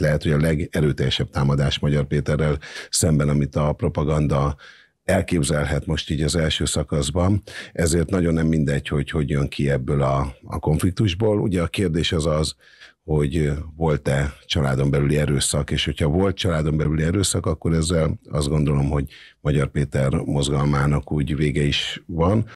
lehet, hogy a legerőteljesebb támadás Magyar Péterrel szemben, amit a propaganda elképzelhet most így az első szakaszban, ezért nagyon nem mindegy, hogy hogy jön ki ebből a, a konfliktusból. Ugye a kérdés az az, hogy volt-e családon belüli erőszak, és hogyha volt családon belüli erőszak, akkor ezzel azt gondolom, hogy Magyar Péter mozgalmának úgy vége is van.